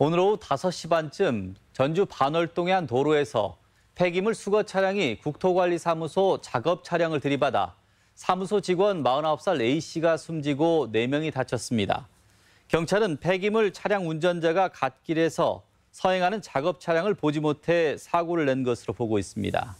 오늘 오후 5시 반쯤 전주 반월동의 한 도로에서 폐기물 수거 차량이 국토관리사무소 작업 차량을 들이받아 사무소 직원 49살 A씨가 숨지고 4명이 다쳤습니다. 경찰은 폐기물 차량 운전자가 갓길에서 서행하는 작업 차량을 보지 못해 사고를 낸 것으로 보고 있습니다.